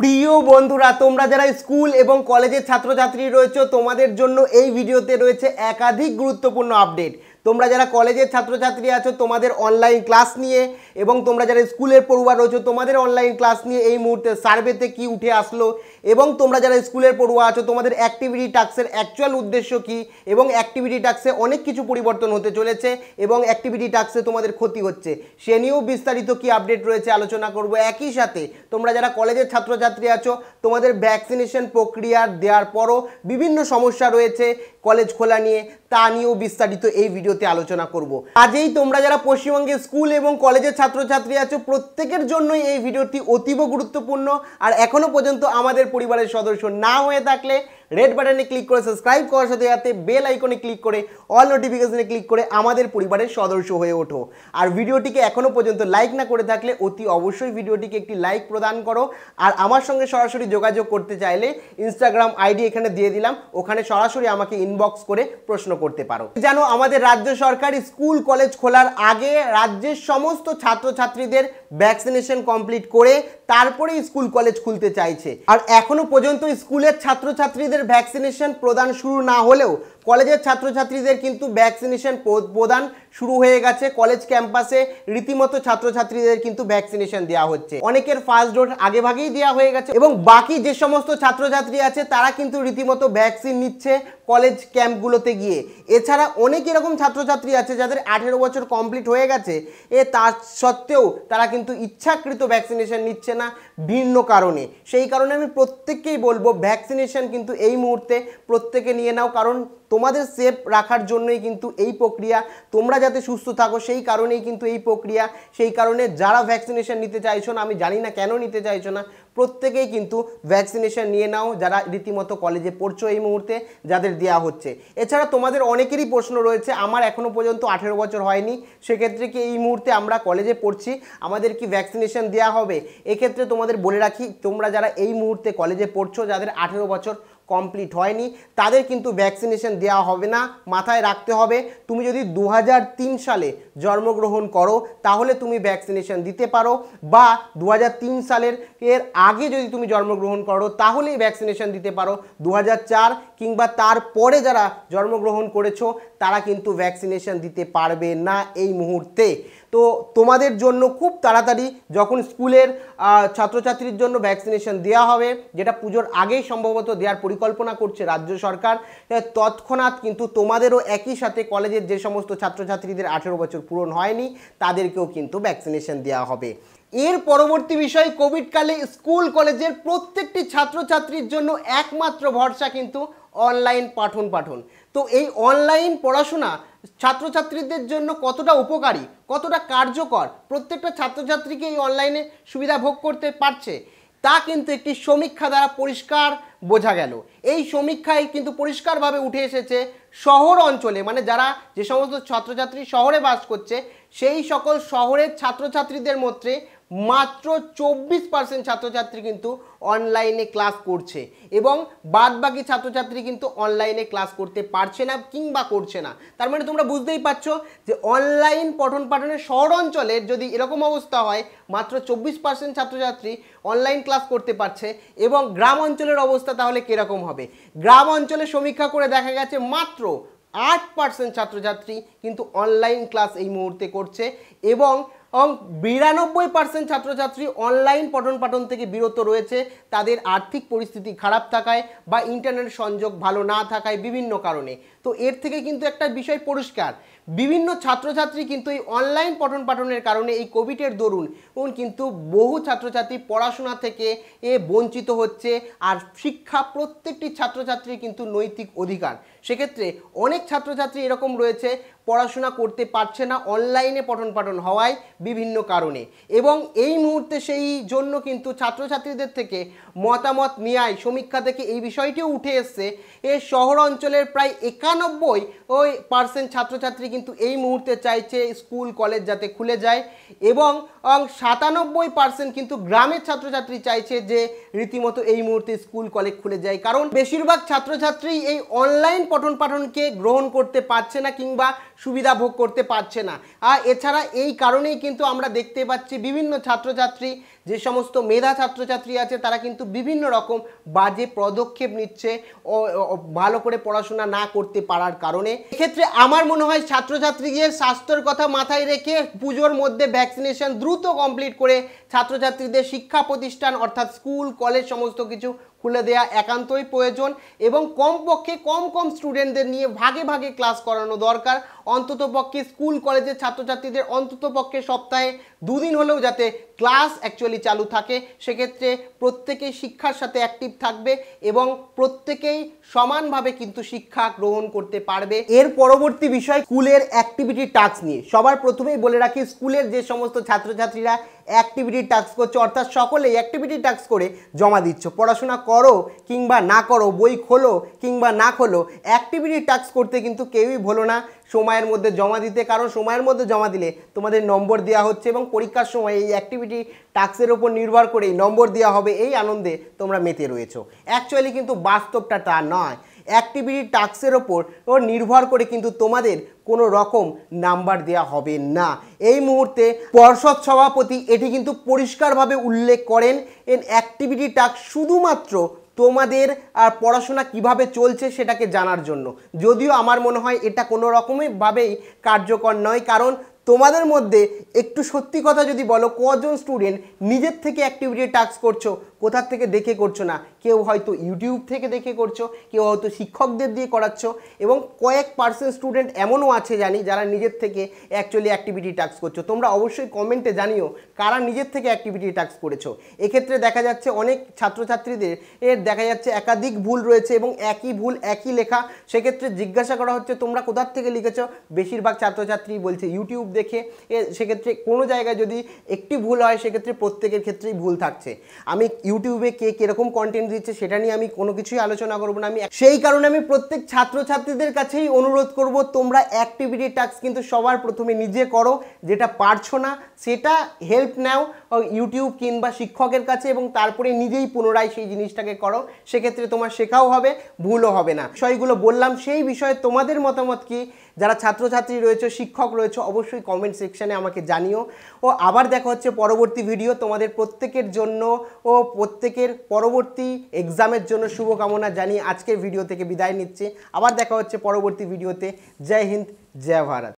প্রিয় বন্ধুরা তোমরা যারা স্কুল এবং কলেজের ছাত্রছাত্রী রয়েছে তোমাদের জন্য এই ভিডিওতে রয়েছে একাধিক গুরুত্বপূর্ণ আপডেট তোমরা যারা কলেজের ছাত্রছাত্রী আছো তোমাদের অনলাইন ক্লাস নিয়ে এবং তোমরা যারা স্কুলের পড়ুয়া রয়েছো তোমাদের অনলাইন ক্লাস নিয়ে এই মুহূর্তে সার্ভেতে কি উঠে আসলো এবং তোমরা যারা স্কুলের পড়ুয়া আছো তোমাদের অ্যাক্টিভিটি টাস্কের অ্যাকচুয়াল উদ্দেশ্য কি এবং অ্যাক্টিভিটি টাস্কে অনেক কিছু পরিবর্তন হতে চলেছে এবং অ্যাক্টিভিটি টাস্কে তোমাদের ক্ষতি হচ্ছে সে নিয়েও বিস্তারিত কি আপডেট রয়েছে আলোচনা করব একই সাথে তোমরা যারা কলেজের ছাত্রছাত্রী আছো তোমাদের ভ্যাকসিনেশন প্রক্রিয়া দেওয়ার পরও বিভিন্ন সমস্যা রয়েছে কলেজ খোলা নিয়ে তা নিয়েও বিস্তারিত এই ভিডিওতে আলোচনা করব আজেই তোমরা যারা পশ্চিমবঙ্গে স্কুল এবং কলেজের ছাত্রছাত্রী আছো প্রত্যেকের জন্যই এই ভিডিওটি অতীব গুরুত্বপূর্ণ আর এখনও পর্যন্ত আমাদের পরিবারের সদস্য না হয়ে থাকলে রেড বাটনে ক্লিক করে সাবস্ক্রাইব করার সাথে সাথে বেল আইকনে ক্লিক করে অল নোটিফিকেশনে ক্লিক করে আমাদের পরিবারের সদস্য হয়ে ওঠো আর ভিডিওটিকে এখনও পর্যন্ত লাইক না করে থাকলে অতি অবশ্যই ভিডিওটিকে একটি লাইক প্রদান করো আর আমার সঙ্গে সরাসরি যোগাযোগ করতে চাইলে ইনস্টাগ্রাম আইডি এখানে দিয়ে দিলাম ওখানে সরাসরি আমাকে ইনবক্স করে প্রশ্ন করতে পারো জানো আমাদের রাজ্য সরকার স্কুল কলেজ খোলার আগে রাজ্যের সমস্ত ছাত্রছাত্রীদের ভ্যাকসিনেশন কমপ্লিট করে তারপরে স্কুল কলেজ খুলতে চাইছে আর এখনো পর্যন্ত স্কুলের ছাত্রছাত্রীদের ভ্যাকসিনেশন প্রদান শুরু না হলেও কলেজের ছাত্রছাত্রীদের কিন্তু ভ্যাকসিনেশন প্রদান শুরু হয়ে গেছে কলেজ ক্যাম্পাসে রীতিমতো ছাত্রছাত্রীদের কিন্তু ভ্যাকসিনেশন দেওয়া হচ্ছে অনেকের ফার্স্ট ডোজ আগেভাগেই দেওয়া হয়ে গেছে এবং বাকি যে সমস্ত ছাত্রছাত্রী আছে তারা কিন্তু রীতিমতো ভ্যাকসিন নিচ্ছে কলেজ ক্যাম্পগুলোতে গিয়ে এছাড়া অনেক এরকম ছাত্রছাত্রী আছে যাদের আঠেরো বছর কমপ্লিট হয়ে গেছে এ তার সত্ত্বেও তারা কিন্তু ইচ্ছাকৃত ভ্যাকসিনেশন নিচ্ছে না ভিন্ন কারণে সেই কারণে আমি প্রত্যেককেই বলবো ভ্যাকসিনেশন কিন্তু এই মুহূর্তে প্রত্যেকে নিয়ে নাও কারণ তোমাদের সেফ রাখার জন্যই কিন্তু এই প্রক্রিয়া তোমরা যাতে সুস্থ থাকো সেই কারণেই কিন্তু এই প্রক্রিয়া সেই কারণে যারা ভ্যাকসিনেশন নিতে চাইছো না আমি জানি না কেন নিতে চাইছো না প্রত্যেকেই কিন্তু ভ্যাকসিনেশন নিয়ে নাও যারা রীতিমতো কলেজে পড়ছো এই মুহূর্তে যাদের দেওয়া হচ্ছে এছাড়া তোমাদের অনেকেরই প্রশ্ন রয়েছে আমার এখনও পর্যন্ত আঠেরো বছর হয়নি সেক্ষেত্রে কি এই মুহূর্তে আমরা কলেজে পড়ছি আমাদের কি ভ্যাকসিনেশন দেওয়া হবে এক্ষেত্রে তোমাদের বলে রাখি তোমরা যারা এই মুহূর্তে কলেজে পড়ছো যাদের আঠেরো বছর কমপ্লিট হয়নি তাদের কিন্তু ভ্যাকসিনেশন দেওয়া হবে না মাথায় রাখতে হবে তুমি যদি দু সালে জন্মগ্রহণ করো তাহলে তুমি ভ্যাকসিনেশন দিতে পারো বা দু সালের এর আগে যদি তুমি জন্মগ্রহণ করো তাহলেই ভ্যাকসিনেশন দিতে পারো দু কিংবা তারপরে যারা জন্মগ্রহণ করেছো তারা কিন্তু ভ্যাকসিনেশন দিতে পারবে না এই মুহূর্তে তো তোমাদের জন্য খুব তাড়াতাড়ি যখন স্কুলের ছাত্রছাত্রীর জন্য ভ্যাকসিনেশন দেওয়া হবে যেটা পুজোর আগেই সম্ভবত দেওয়ার পরিকল্পনা করছে রাজ্য সরকার তৎক্ষণাৎ কিন্তু তোমাদেরও একই সাথে কলেজের যে সমস্ত ছাত্রছাত্রীদের আঠেরো বছর পূরণ হয়নি তাদেরকেও কিন্তু ভ্যাকসিনেশন দেওয়া হবে এর পরবর্তী বিষয় কোভিডকালে স্কুল কলেজের প্রত্যেকটি ছাত্রছাত্রীর জন্য একমাত্র ভরসা কিন্তু অনলাইন পাঠন পাঠন তো এই অনলাইন পড়াশোনা ছাত্রছাত্রীদের জন্য কতটা উপকারী কতটা কার্যকর প্রত্যেকটা ছাত্রছাত্রীকে এই অনলাইনে সুবিধা ভোগ করতে পারছে তা কিন্তু একটি সমীক্ষা দ্বারা পরিষ্কার বোঝা গেল এই সমীক্ষায় কিন্তু পরিষ্কারভাবে উঠে এসেছে শহর অঞ্চলে মানে যারা যে সমস্ত ছাত্রছাত্রী শহরে বাস করছে সেই সকল শহরের ছাত্রছাত্রীদের মধ্যে মাত্র চব্বিশ পার্সেন্ট ছাত্রছাত্রী কিন্তু অনলাইনে ক্লাস করছে এবং বাদবাকি ছাত্রছাত্রী কিন্তু অনলাইনে ক্লাস করতে পারছে না কিংবা করছে না তার মানে তোমরা বুঝতেই পারছো যে অনলাইন পঠন পাঠনের শহর অঞ্চলের যদি এরকম অবস্থা হয় মাত্র চব্বিশ পার্সেন্ট ছাত্রছাত্রী অনলাইন ক্লাস করতে পারছে এবং গ্রাম অঞ্চলের অবস্থা তাহলে কীরকম হবে গ্রাম অঞ্চলে সমীক্ষা করে দেখা গেছে মাত্র আট পার্সেন্ট ছাত্রছাত্রী কিন্তু অনলাইন ক্লাস এই মুহূর্তে করছে এবং অঙ্ক বিরানব্বই পার্সেন্ট ছাত্রছাত্রী অনলাইন পঠন পাঠন থেকে বিরত রয়েছে তাদের আর্থিক পরিস্থিতি খারাপ থাকায় বা ইন্টারনেট সংযোগ ভালো না থাকায় বিভিন্ন কারণে তো এর থেকে কিন্তু একটা বিষয় পরিষ্কার বিভিন্ন ছাত্রছাত্রী কিন্তু এই অনলাইন পঠন পাঠনের কারণে এই কোভিডের দরুন কিন্তু বহু ছাত্রছাত্রী পড়াশোনা থেকে এ বঞ্চিত হচ্ছে আর শিক্ষা প্রত্যেকটি ছাত্রছাত্রীর কিন্তু নৈতিক অধিকার সেক্ষেত্রে অনেক ছাত্রছাত্রী এরকম রয়েছে পড়াশোনা করতে পারছে না অনলাইনে পঠন পাঠন হওয়ায় বিভিন্ন কারণে এবং এই মুহূর্তে সেই জন্য কিন্তু ছাত্রছাত্রীদের থেকে মতামত নেয় সমীক্ষা থেকে এই বিষয়টিও উঠে এসছে এ শহর অঞ্চলের প্রায় একানব্বই ওই পার্সেন্ট ছাত্রছাত্রী কিন্তু এই মুহূর্তে চাইছে স্কুল কলেজ যাতে খুলে যায় এবং সাতানব্বই পার্সেন্ট কিন্তু গ্রামের ছাত্রছাত্রী চাইছে যে রীতিমতো এই মুহূর্তে স্কুল কলেজ খুলে যায় কারণ বেশিরভাগ ছাত্রছাত্রী এই অনলাইন পঠন পাঠনকে গ্রহণ করতে পারছে না কিংবা সুবিধা ভোগ করতে পারছে না আর এছাড়া এই কারণেই কিন্তু আমরা দেখতে পাচ্ছি বিভিন্ন ছাত্রছাত্রী যে সমস্ত মেধা ছাত্রছাত্রী আছে তারা কিন্তু বিভিন্ন রকম বাজে পদক্ষেপ নিচ্ছে ভালো করে পড়াশোনা না করতে পারার কারণে এক্ষেত্রে আমার মনে হয় ছাত্রছাত্রীদের স্বাস্থ্যের কথা মাথায় রেখে পুজোর মধ্যে ভ্যাকসিনেশন দ্রুত কমপ্লিট করে ছাত্রছাত্রীদের শিক্ষা প্রতিষ্ঠান অর্থাৎ স্কুল কলেজ সমস্ত কিছু খুলে দেয়া একান্তই প্রয়োজন এবং কমপক্ষে কম কম স্টুডেন্টদের নিয়ে ভাগে ভাগে ক্লাস করানো দরকার অন্ততপক্ষে স্কুল কলেজের ছাত্রছাত্রীদের অন্ততপক্ষে সপ্তাহে দুদিন হলেও যাতে ক্লাস অ্যাকচুয়ালি চালু থাকে সেক্ষেত্রে প্রত্যেকেই শিক্ষার সাথে অ্যাক্টিভ থাকবে এবং প্রত্যেকেই সমানভাবে কিন্তু শিক্ষা গ্রহণ করতে পারবে এর পরবর্তী বিষয় স্কুলের অ্যাক্টিভিটি টাস্ক নিয়ে সবার প্রথমেই বলে রাখি স্কুলের যে সমস্ত ছাত্রছাত্রীরা অ্যাক্টিভিটি টাস্ক করছো অর্থাৎ সকলেই অ্যাক্টিভিটি টাস্ক করে জমা দিচ্ছ পড়াশোনা করো কিংবা না করো বই খোলো কিংবা না খোলো অ্যাক্টিভিটি টাস্ক করতে কিন্তু কেউই ভোলো না সময়ের মধ্যে জমা দিতে কারণ সময়ের মধ্যে জমা দিলে তোমাদের নম্বর দেওয়া হচ্ছে এবং পরীক্ষার সময় এই অ্যাক্টিভিটি টাস্কের ওপর নির্ভর করেই নম্বর দেওয়া হবে এই আনন্দে তোমরা মেতে রয়েছো অ্যাকচুয়ালি কিন্তু বাস্তবটা তা নয় অ্যাক্টিভিটি টাস্কের ওপর নির্ভর করে কিন্তু তোমাদের কোনো রকম নাম্বার দেয়া হবে না এই মুহূর্তে পর্ষদ সভাপতি এটি কিন্তু পরিষ্কারভাবে উল্লেখ করেন এন অ্যাক্টিভিটি টাস্ক শুধুমাত্র তোমাদের আর পড়াশোনা কিভাবে চলছে সেটাকে জানার জন্য যদিও আমার মনে হয় এটা কোনো রকমভাবেই কার্যকর নয় কারণ তোমাদের মধ্যে একটু সত্যি কথা যদি বলো কজন স্টুডেন্ট নিজের থেকে অ্যাক্টিভিটি টাস্ক করছো কোথার থেকে দেখে করছো না কেউ হয়তো ইউটিউব থেকে দেখে করছো কেউ হয়তো শিক্ষকদের দিয়ে করাচ্ছ এবং কয়েক পার্সেন্ট স্টুডেন্ট এমনও আছে জানি যারা নিজের থেকে অ্যাকচুয়ালি অ্যাক্টিভিটি টাস্ক করছো তোমরা অবশ্যই কমেন্টে জানিও কারা নিজের থেকে অ্যাক্টিভিটি টাস্ক করেছো এক্ষেত্রে দেখা যাচ্ছে অনেক ছাত্রছাত্রীদের এর দেখা যাচ্ছে একাধিক ভুল রয়েছে এবং একই ভুল একই লেখা সেক্ষেত্রে জিজ্ঞাসা করা হচ্ছে তোমরা কোথার থেকে লিখেছ বেশিরভাগ ছাত্রছাত্রী বলছে ইউটিউব দেখে সেক্ষেত্রে কোনো জায়গায় যদি একটি ভুল হয় সেক্ষেত্রে প্রত্যেকের ক্ষেত্রেই ভুল থাকছে আমি ইউটিউবে কে কিরকম কন্টেন্ট দিচ্ছে সেটা নিয়ে আমি কোনো কিছুই আলোচনা করবো না আমি সেই কারণে আমি প্রত্যেক ছাত্রছাত্রীদের কাছেই অনুরোধ করব তোমরা অ্যাক্টিভিটি টাস্ক কিন্তু সবার প্রথমে নিজে করো যেটা পারছো না সেটা হেল্প নাও ইউটিউব কিংবা শিক্ষকের কাছে এবং তারপরে নিজেই পুনরায় সেই জিনিসটাকে করো সেক্ষেত্রে তোমার শেখাও হবে ভুলও হবে না বিষয়গুলো বললাম সেই বিষয়ে তোমাদের মতামত কি যারা ছাত্রছাত্রী রয়েছে শিক্ষক রয়েছে অবশ্যই কমেন্ট সেকশানে আমাকে জানিও ও আবার দেখা হচ্ছে পরবর্তী ভিডিও তোমাদের প্রত্যেকের জন্য ও প্রত্যেকের পরবর্তী এক্সামের জন্য শুভকামনা জানিয়ে আজকের ভিডিও থেকে বিদায় নিচ্ছি আবার দেখা হচ্ছে পরবর্তী ভিডিওতে জয় হিন্দ জয় ভারত